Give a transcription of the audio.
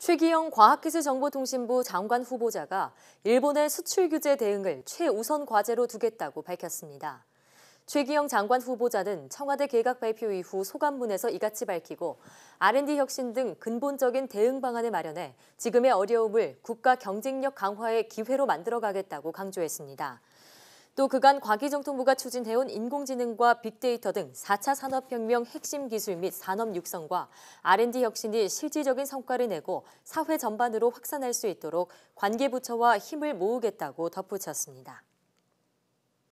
최기영 과학기술정보통신부 장관 후보자가 일본의 수출 규제 대응을 최우선 과제로 두겠다고 밝혔습니다. 최기영 장관 후보자는 청와대 개각 발표 이후 소감문에서 이같이 밝히고 R&D 혁신 등 근본적인 대응 방안을 마련해 지금의 어려움을 국가 경쟁력 강화의 기회로 만들어 가겠다고 강조했습니다. 또 그간 과기정통부가 추진해온 인공지능과 빅데이터 등 4차 산업혁명 핵심 기술 및 산업 육성과 R&D 혁신이 실질적인 성과를 내고 사회 전반으로 확산할 수 있도록 관계부처와 힘을 모으겠다고 덧붙였습니다.